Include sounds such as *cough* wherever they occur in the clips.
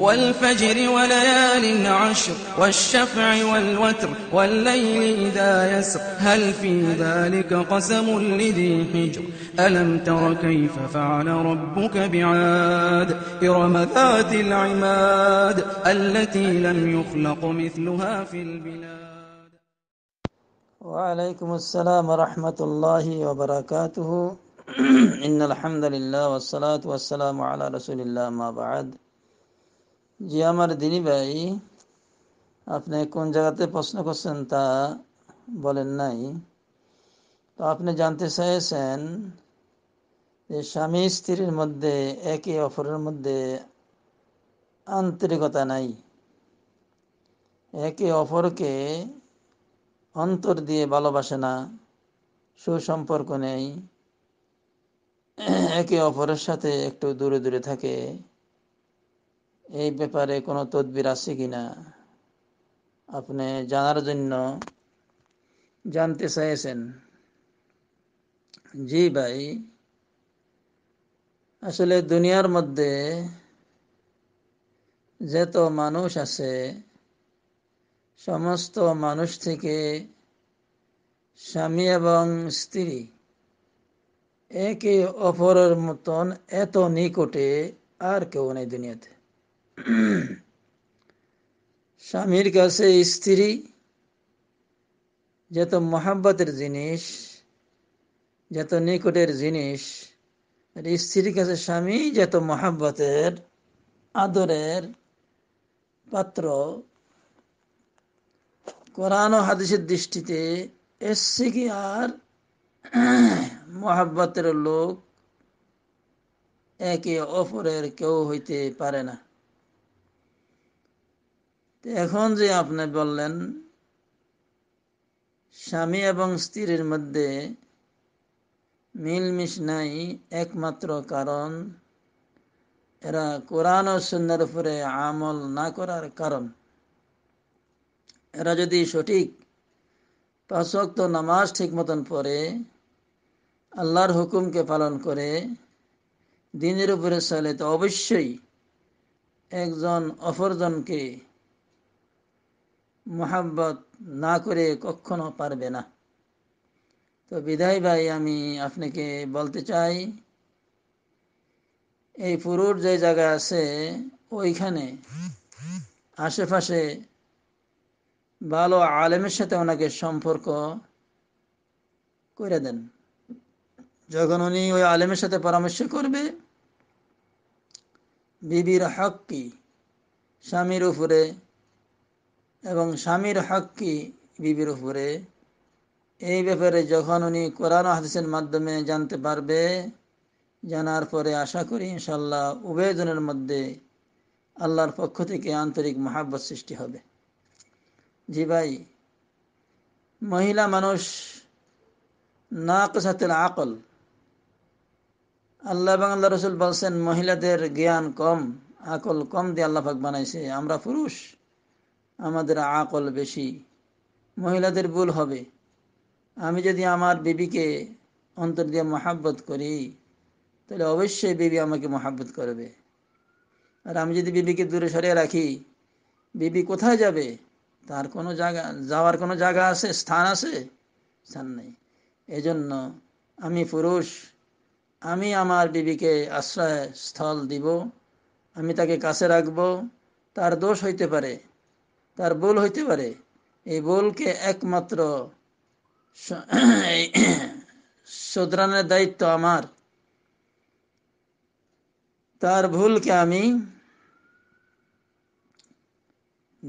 والفجر وليال عشر والشفع والوتر والليل إذا يسر هل في ذلك قسم لذي حجر ألم تر كيف فعل ربك بعاد إرم ذات العماد التي لم يخلق مثلها في البلاد وعليكم السلام ورحمة الله وبركاته *clears throat* إن الحمد لله والصلاة والسلام على رسول الله ما بعد জি আমার দিনী ভাই আপনি কোন জায়গাতে প্রশ্ন করছেন তা বলেন নাই তো আপনি জানতে চাইছেন যে স্বামী স্ত্রীর মধ্যে একে অপরের মধ্যে আন্তরিকতা নাই একে অপরকে অন্তর দিয়ে ভালোবাসে না সুসম্পর্ক নেই একে অপরের সাথে একটু দূরে দূরে থাকে এই ব্যাপারে কোনো তদবির আছে কি না আপনি জানার জন্য জানতে চাইছেন জি ভাই আসলে দুনিয়ার মধ্যে যত মানুষ আছে সমস্ত মানুষ থেকে স্বামী এবং স্ত্রী একে অপরের মতন এত নিকটে আর কেউ নেই দুনিয়াতে *clears throat* স্বামীর কাছে স্ত্রী যত মহাব্বতের জিনিস যত নিকটের জিনিস স্ত্রীর কাছে স্বামী যত মহাব্বতের আদরের পাত্র কোরআন ও হাদিসের দৃষ্টিতে এসছে কি আর *clears throat* মহাব্বতের লোক একে অপরের কেউ হইতে পারে না এখন যে আপনি বললেন স্বামী এবং স্ত্রীর মধ্যে মিলমিশ নাই একমাত্র কারণ এরা কোরআন ও সুন্নার উপরে আমল না করার কারণ এরা যদি সঠিক পাঁচক্ত নামাজ ঠিক মতন পড়ে আল্লাহর হুকুমকে পালন করে দিনের উপরে চলে তো অবশ্যই একজন অপরজনকে মোহাব্বত না করে কখনো পারবে না তো বিদায় ভাই আমি আপনাকে বলতে চাই এই পুরুর যে জায়গা আছে ওইখানে আশেপাশে ভালো আলেমের সাথে ওনাকে সম্পর্ক করে দেন যখন উনি ওই আলেমের সাথে পরামর্শ করবে বিবির হক কি স্বামীর উপরে এবং স্বামীর হক কি বিবির উপরে এই ব্যাপারে যখন উনি কোরআন হাদিসের মাধ্যমে জানতে পারবে জানার পরে আশা করি ইনশাল্লাহ উভয়জনের মধ্যে আল্লাহর পক্ষ থেকে আন্তরিক মহাব্বত সৃষ্টি হবে জি ভাই মহিলা মানুষ না কোসাতের আকল আল্লাহ এবং আল্লাহ রসুল বলছেন মহিলাদের জ্ঞান কম আকল কম দিয়ে আল্লাহাক বানাইছে আমরা পুরুষ আমাদের আকল বেশি মহিলাদের ভুল হবে আমি যদি আমার বিবিকে অন্তর দিয়ে মহাব্বত করি তাহলে অবশ্যই বিবি আমাকে মহাব্বত করবে আর আমি যদি বিবিকে দূরে সরিয়ে রাখি বিবি কোথায় যাবে তার কোনো জায়গা যাওয়ার কোনো জায়গা আছে স্থান আছে স্থান নেই এজন্য আমি পুরুষ আমি আমার বিবিকে আশ্রয় স্থল দিব আমি তাকে কাছে রাখব তার দোষ হইতে পারে তার বোল হইতে পারে এই বোলকে একমাত্র শোধরানের দায়িত্ব আমার তার ভুলকে আমি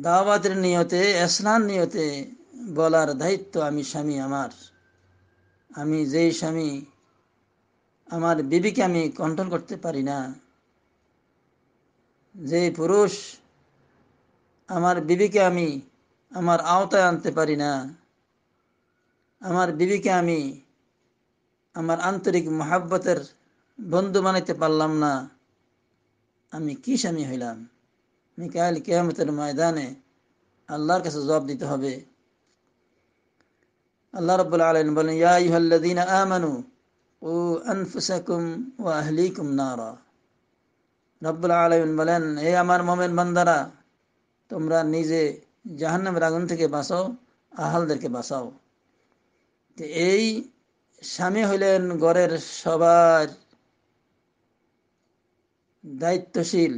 দাওয়াতের নিয়তে স্নান নিয়তে বলার দায়িত্ব আমি স্বামী আমার আমি যেই স্বামী আমার বিবিকে আমি কন্ট্রোল করতে পারি না যে পুরুষ আমার বিবিকে আমি আমার আওতায় আনতে পারি না আমার বিবিকে আমি আমার আন্তরিক মহাব্বতের বন্ধু বানাইতে পারলাম না আমি কি স্বামী হইলাম মিকাইল কেয়ামতের ময়দানে আল্লাহর কাছে জবাব দিতে হবে আল্লাহ রব্বুল আলম বলেন ইয়াহ্লাদিন আমানু ও আনফুসাকুম ও আহলিকুম নারা রব্বুল আলম বলেন এ আমার মোমেন বান্দারা তোমরা নিজে জাহান্নামের আগুন থেকে বাঁচাও আহালদেরকে বাঁচাও এই স্বামী হইলেন গড়ের সবার দায়িত্বশীল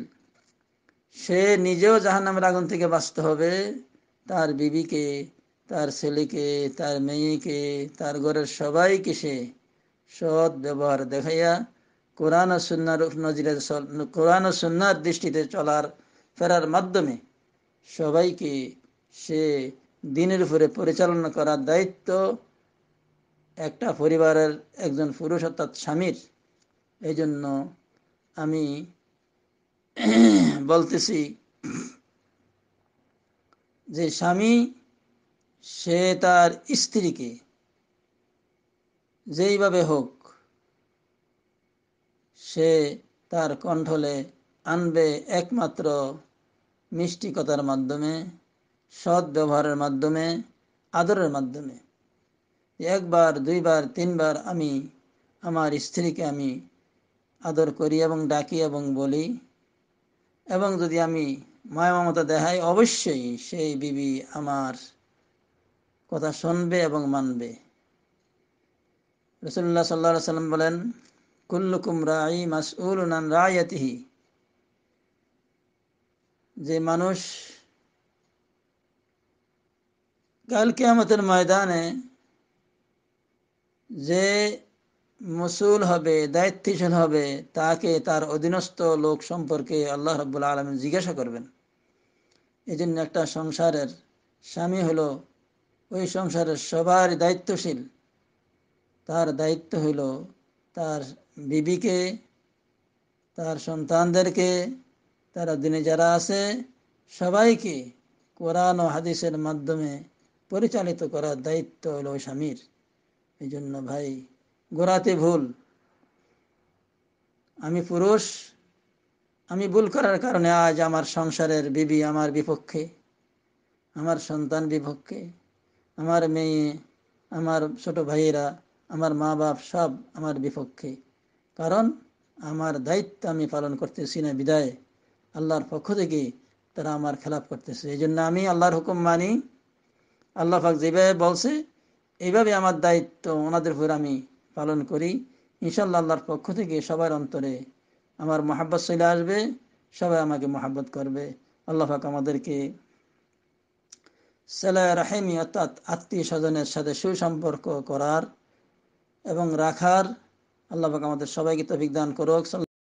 সে নিজেও জাহান্নামের আগুন থেকে বাঁচতে হবে তার বিবিকে তার ছেলেকে তার মেয়েকে তার ঘরের সবাইকে সে সৎ ব্যবহার দেখাইয়া কোরআন সুন্নার নজিরে কোরআন সুন্নার দৃষ্টিতে চলার ফেরার মাধ্যমে সবাইকে সে দিনের উপরে পরিচালনা করার দায়িত্ব একটা পরিবারের একজন পুরুষ অর্থাৎ স্বামীর এই জন্য আমি বলতেছি যে স্বামী সে তার স্ত্রীকে যেইভাবে হোক সে তার কণ্ঠলে আনবে একমাত্র মিষ্টিকতার মাধ্যমে সৎ ব্যবহারের মাধ্যমে আদরের মাধ্যমে একবার দুইবার তিনবার আমি আমার স্ত্রীকে আমি আদর করি এবং ডাকি এবং বলি এবং যদি আমি মায়া মমতা দেখাই অবশ্যই সেই বিবি আমার কথা শুনবে এবং মানবে রসুল্লাহ সাল্লা সাল্লাম বলেন কুল্লুকুম রাই মাসউল রায়তিহি যে মানুষ কাল কেয়ামতের ময়দানে যে মসুল হবে দায়িত্বশীল হবে তাকে তার অধীনস্থ লোক সম্পর্কে আল্লাহ রব্বুল আলম জিজ্ঞাসা করবেন এই জন্য একটা সংসারের স্বামী হলো ওই সংসারের সবার দায়িত্বশীল তার দায়িত্ব হইল তার বিবিকে তার সন্তানদেরকে তারা দিনে যারা আছে সবাইকে কোরআন ও হাদিসের মাধ্যমে পরিচালিত করার দায়িত্ব হল স্বামীর এই জন্য ভাই গোড়াতে ভুল আমি পুরুষ আমি ভুল করার কারণে আজ আমার সংসারের বিবি আমার বিপক্ষে আমার সন্তান বিপক্ষে আমার মেয়ে আমার ছোট ভাইয়েরা আমার মা বাপ সব আমার বিপক্ষে কারণ আমার দায়িত্ব আমি পালন করতেছি না বিদায় আল্লাহর পক্ষ থেকে তারা আমার খেলাপ করতেছে এই জন্য আমি আল্লাহর হুকুম মানি আল্লাহ পাক যেভাবে বলছে এইভাবে আমার দায়িত্ব ওনাদের উপর আমি পালন করি ইনশাল্লাহ আল্লাহর পক্ষ থেকে সবার অন্তরে আমার মহাব্বত চলে আসবে সবাই আমাকে মহাব্বত করবে আল্লাহ পাক আমাদেরকে সেলাই রাহেমি অর্থাৎ আত্মীয় স্বজনের সাথে সুসম্পর্ক করার এবং রাখার আল্লাহ পাক আমাদের সবাইকে তফিক দান করুক